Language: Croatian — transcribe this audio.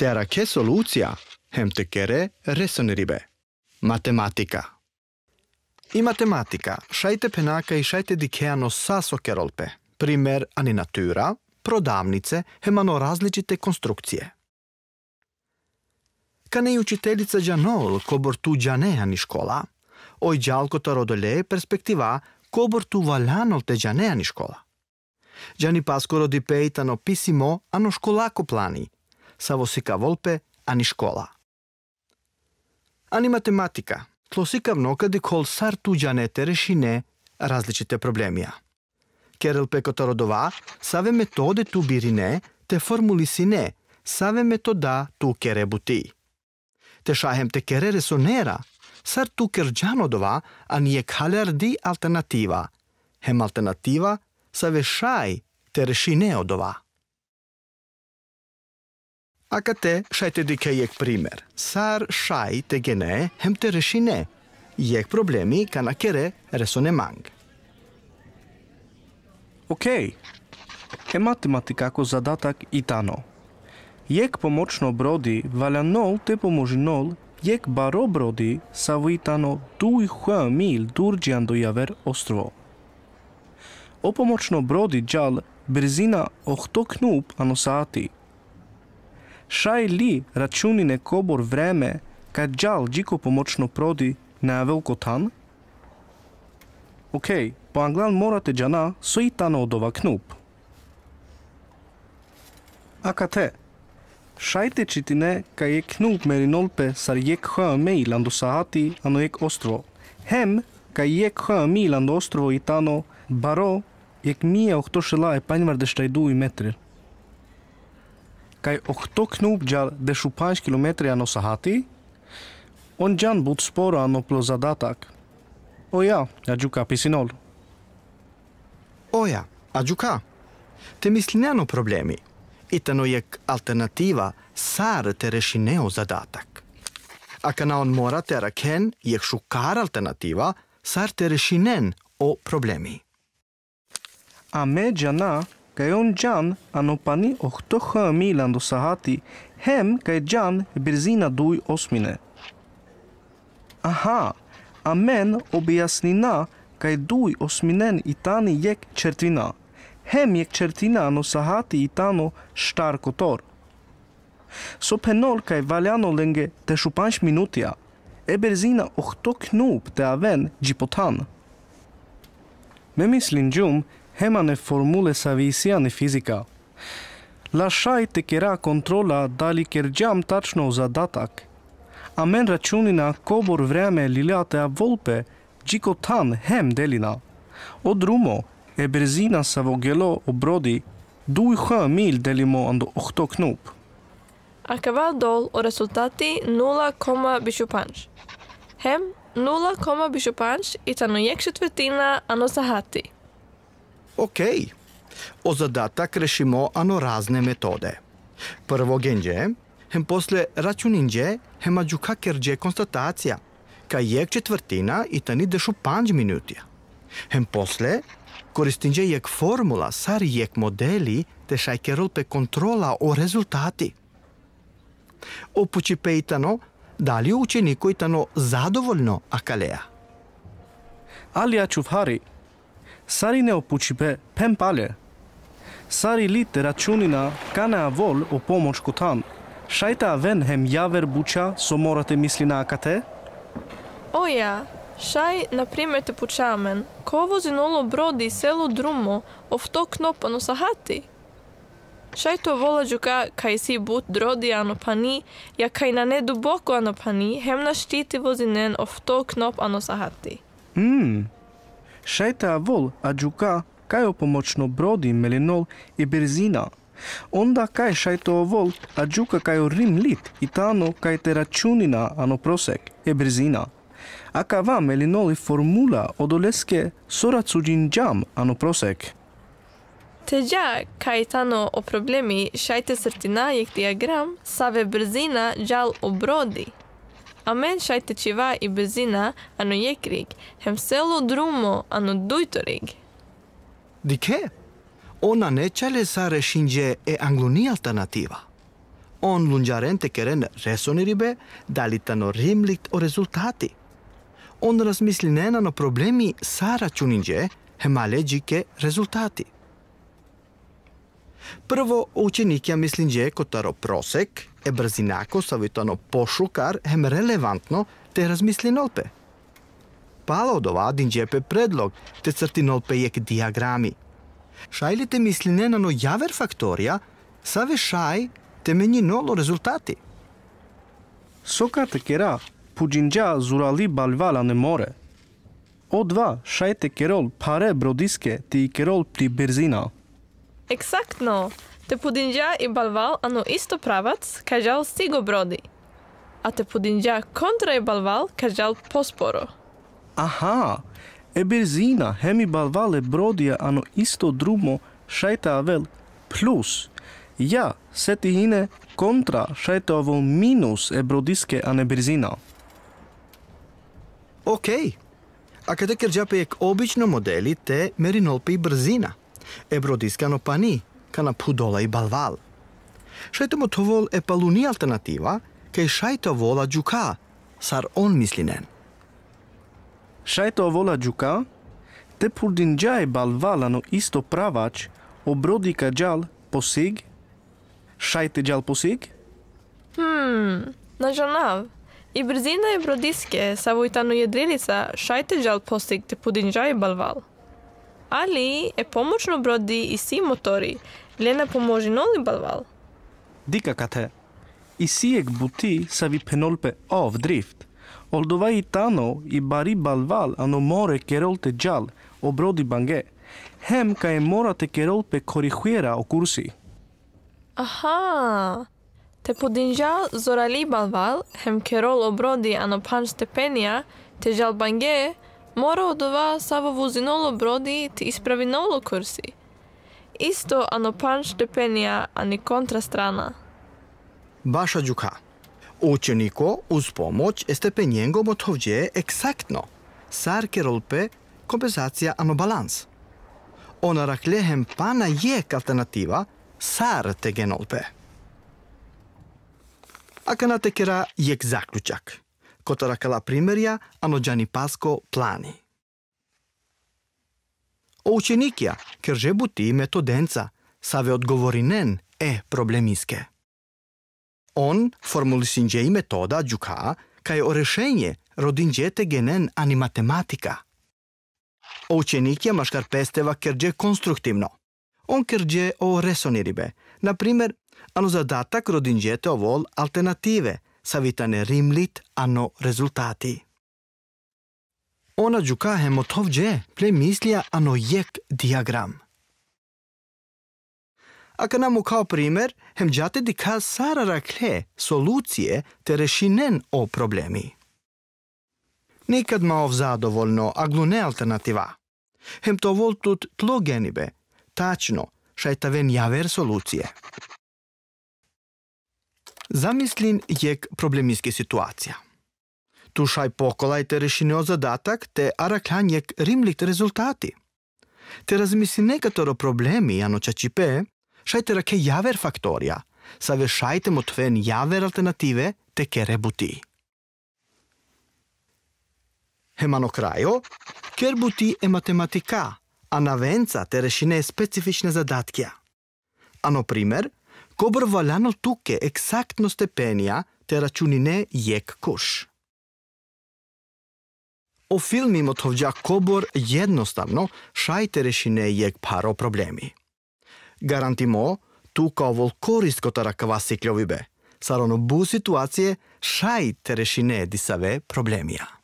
Tera ke solucja, hem të kere resën ribe. Matematika I matematika, shajte penaka i shajte e dikeja në o kerolpe. Primer, ani natyra, prodamnice, hema në razliqit e konstrukcije. Këne ju qitelit se gjanolë këbërtu gjanëja një shkolla, oj gjalko të rodolle e perspektiva këbërtu valhanolë të gjanëja një shkolla. Gjani pas kërë o dipejta në pisi plani, са во сика волпе, а ни школа. а ни математика. сика внока кол сар туѓа не те не различите проблемија. Керел пекото родова, саве методе ту бири не, те формули си не, саве метода ту кере бути. Те шахем те кере ресонера, сар ту дова, а ние калерди алтернатива. Хем алтернатива, саве шај те реши не одова. Акате шајте дека јек пример. Сар шај те гене, хем те реши не. Јек проблеми кана кере ресоне манг. Океј. Е математика како задатак и тано. Јек помочно броди, валя нол те поможи нол, јек баро броди, тано дуј хуа мил дурджиан до јавер острово. Опомочно броди джал, брзина охто кнуп ано саати – Shaj li raqunin e kobor vreme ka gjallë gjiko po moq në prodi në avel kotan? Okej, po anglan morat e gjana, so i ta në odova knup. A ka te? Shaj të qitine ka je knup me rinolpe sar je këhë me i lando sahati anë e ostro. Hem ka je këhë me i lando ostro i ta baro, Ek mi e okto shëla e dhe shtajdu i metrë. kaj 8 knúb ďal dešu 5 kilometria nosa haty, on ďan bud spora no plo zadatak. Oja, ja džuka pisinol. Oja, a džuka? Te mislinjano problemi. Itano jek alternativa sar te rešineo zadatak. A kana on mora te raken jek šukar alternativa sar te rešinen o problemi. A me džana ka e unë gjanë anë pani o oh, këto hëmi landu sahati, hem ka e gjanë e birzina duj osmine. Aha, amen o bejasnina ka e duj osminen i tani jek qertina, hem jek qertina anë sahati i tano shtar kotor. So penol ka e valjano lenge të shupanç minutja, e berzina o oh, këto knup të aven gjipotan. Me mislin gjumë, hemane formule savisiane fizica. Лашајте ке ра контрола дали ке рджам тачно у задатак. А мен рачунина кобор време лилјате а волпе, джико тан хем делина. Од румо, е брзина са во гело оброди, дуј ха мил делимо андо охто кнуп. Акава дол о резултати 0,5. Хем 0,5 и тано јек четвртина ано сахати. Ok, o zadatak rešimo ano razne metode. Prvo genđe, hem posle računinđe, hem ađu konstatacija, ka jek četvrtina i tani dešu panđ minutija. Hem posle koristinđe jek formula, sari jek modeli, te šajke pe kontrola o rezultati. Opući pejtano, da li učeniku itano zadovoljno akaleja? Ali ja vhari, Sari ne opučipe pen palje. Sari lite računina kane a vol o pomoč kotan. Šajta ven hem javer buča, so morate misli na akate? Oja, šaj, na primer, te počamen. Kovo zinolo brodi selo drumo, ov to knopano sahati. Šaj to vola džuka, kaj si but drodi ano pani, ja kaj na ne duboko ano pani, hem na štiti vozinen ov to knopano sahati. Mmm, Šejta avol, adžuka, kaj jo pomočno brodi, melinol in berzina. Onda kaj šejta avol, adžuka, kaj jo rimlit, itano, kaj te računina, ano prosek, je berzina. Akava melinol je formula odoleske soracudin džam, ano prosek. Teđa, kaj tano o problemi šajte srtina jih diagram, save brzina džal obrodi. brodi. Amen shai teshiva i bezina ano jekrig, hem selo drumo ano dujtorig. Dike, ona neće le e angluni alternativa. On lunjarente keren resoniribe, dalitano rimlit o rezultati. On razmisli nenano problemi sara čuninje, hem alejike rezultati. Prvo, učenikja mislim, da je kot aro prosek, je brzinako, savitano pošukar, hem relevantno, te razmisli nolpe. Palo do vadin džepe predlog, te crti nolpe je k diagrami. Šajlite misli ne na no javer faktorija, save šaj temeni nolo rezultati. Sokrate kera, puđinđa zurali balvala ne more. O dva, šajte kerol pare brodiske ti kerol pri brzinao. Eksaktno! Te Pudinđa i Balval ano isto pravac, kažal stigo brodi. A te Pudinđa kontra i Balval kažal posporo. Aha! E berzina, hemi Balvale brodija ano isto drumo šajta avel plus. Ja, seti kontra šajta minus e brodiske ane berzina. Okej. Okay. A kada kerđape je obično modeli te merinolpi brzina. ebrodiskano pa ni, kana pudola i balval. Šajtomo to vol e paluni alternativa, kaj šajto vola džuka, sar on mislinen. Šajto vola džuka, te purdin džaj balvala no isto pravač, obrodika džal posig, šajte džal posig? Hmm, na žanav. I brzina je brodiske, sa vojtano jedrilica, šajte džal posig, te purdin džaj balval. Али е помочно броди и си мотори. Лена поможи ноли балвал. Дика кате. И ек бути са ви пенолпе дрифт. Олдова и тано и бари балвал, ано море керолте джал, оброди банге. Хем кај морате керолпе корихуера о курси. Аха. Те подинжал зорали балвал, хем керол оброди ано пан степенија, те жал банге, morao savo vuzinolo brodit novo kursi. Isto ano pan štepenija, ani kontra strana. Baša džuka, Učeniko uz pomoć estepenjen go motovđe eksaktno. Sar kerolpe kompenzacija ano balans. Ona raklehem pana je alternativa sartegenolpe. te genolpe. A kanate zaključak. Scotora la primerja, ano Pasko plani. O ker že buti metodenca, save odgovori nen e problemiske. On formulisin i metoda džuka kaj o rešenje rodin genen ani matematika. O ucenicja maškar pesteva dže konstruktivno. On dže o resoniribe, na ano zadatak rodin džete o vol alternative – савитане римлит, ано резултати. Она џукахе мотовџе племислија ано јек диаграм. Ака наму као пример, хем джате дика сара ракле солуције те решинен о проблеми. Некад ов задоволно, а глуне алтернатива. Хем то тло тлогенибе, тачно, шајтавен јавер солуције. Zamislin je problemijski situacija. Tušaj pokolaj te rešine o zadatak, te arakan je rimlik rezultati. Te razmisli negatoro problemi, jano čačipe, šajte rake javer faktorija, save šajte motven javer alternative, te kere buti. Hemano krajo, ker buti e matematika, a te rešine specifične zadatkja. Ano primer, Кобр валяно туке ексактно степенија те не јек кош. О филмимот овѓа Кобор едноставно шајте решине јек паро проблеми. Гарантимо, тука овол корискота ракава бе. сарано бу ситуација шајте решине дисаве проблемија.